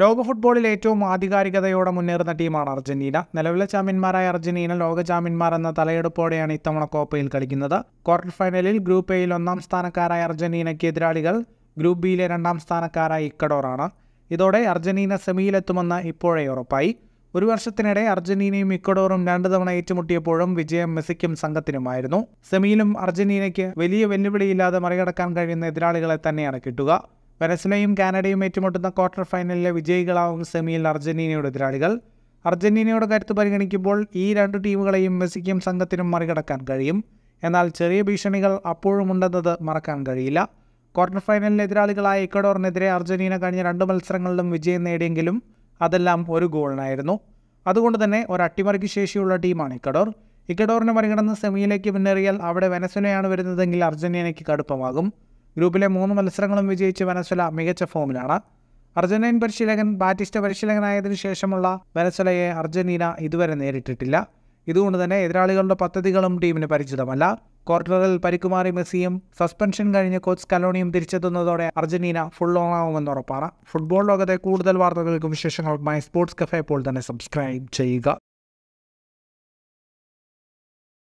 ലോക ഫുട്ബോളിൽ ഏറ്റവും ആധികാരികതയോടെ മുന്നേറുന്ന ടീമാണ് അർജന്റീന നിലവിലെ ചാമ്പ്യന്മാരായ അർജന്റീന ലോക ചാമ്പ്യന്മാർ എന്ന തലയെടുപ്പോടെയാണ് ഇത്തവണ കോപ്പയിൽ കളിക്കുന്നത് ക്വാർട്ടർ ഫൈനലിൽ ഗ്രൂപ്പ് എയിൽ ഒന്നാം സ്ഥാനക്കാരായ അർജന്റീനയ്ക്ക് എതിരാളികൾ ഗ്രൂപ്പ് ബിയിലെ രണ്ടാം സ്ഥാനക്കാരായ ഇക്കഡോറാണ് ഇതോടെ അർജന്റീന സെമിയിലെത്തുമെന്ന് ഇപ്പോഴേ ഉറപ്പായി ഒരു വർഷത്തിനിടെ അർജന്റീനയും ഇക്വഡോറും രണ്ടു തവണ ഏറ്റുമുട്ടിയപ്പോഴും വിജയം മെസ്സിക്കും സംഘത്തിനുമായിരുന്നു സെമിയിലും അർജന്റീനയ്ക്ക് വലിയ വെല്ലുവിളിയില്ലാതെ മറികടക്കാൻ കഴിയുന്ന എതിരാളികളെ തന്നെയാണ് കിട്ടുക വെനസ്ലയും കാനഡയും ഏറ്റുമുട്ടുന്ന ക്വാർട്ടർ ഫൈനലിലെ വിജയികളാവും സെമിയിൽ അർജന്റീനയുടെ എതിരാളികൾ അർജന്റീനയുടെ കരുത്ത് പരിഗണിക്കുമ്പോൾ ഈ രണ്ട് ടീമുകളെയും മെസ്സിക്കും സംഘത്തിനും മറികടക്കാൻ കഴിയും എന്നാൽ ചെറിയ ഭീഷണികൾ അപ്പോഴുമുണ്ടെന്നത് മറക്കാൻ കഴിയില്ല ക്വാർട്ടർ ഫൈനലിലെ എതിരാളികളായ ഇക്വഡോറിനെതിരെ അർജന്റീന കഴിഞ്ഞ രണ്ട് മത്സരങ്ങളിലും വിജയം നേടിയെങ്കിലും അതെല്ലാം ഒരു ഗോളിനായിരുന്നു അതുകൊണ്ട് തന്നെ ഒരു അട്ടിമറിക്ക് ശേഷിയുള്ള ടീമാണ് ഇക്വഡോർ ഇക്വഡോറിനെ മറികടന്ന് സെമിയിലേക്ക് മുന്നേറിയാൽ അവിടെ വെനസ്വനയാണ് വരുന്നതെങ്കിൽ അർജന്റീനയ്ക്ക് കടുപ്പമാകും ഗ്രൂപ്പിലെ മൂന്ന് മത്സരങ്ങളും വിജയിച്ച് വെനസ്വല മികച്ച ഫോമിലാണ് അർജന്റീൻ പരിശീലകൻ ബാറ്റിസ്റ്റ പരിശീലകനായതിനു ശേഷമുള്ള വെനസ്വലയെ അർജന്റീന ഇതുവരെ നേരിട്ടിട്ടില്ല ഇതുകൊണ്ട് തന്നെ എതിരാളികളുടെ പദ്ധതികളും ടീമിന് പരിചിതമല്ല ക്വാർട്ടറിൽ പരിക്കുമാറി മെസ്സിയും സസ്പെൻഷൻ കഴിഞ്ഞ് കോച്ച് കലോണിയും തിരിച്ചെത്തുന്നതോടെ അർജന്റീന ഫുൾ ഓൺ ആവുമെന്ന് ഉറപ്പാണ് ഫുട്ബോൾ ലോകത്തെ കൂടുതൽ വാർത്തകൾക്കും വിശേഷങ്ങൾക്കുമായി സ്പോർട്സ് കഫേ ഇപ്പോൾ തന്നെ സബ്സ്ക്രൈബ് ചെയ്യുക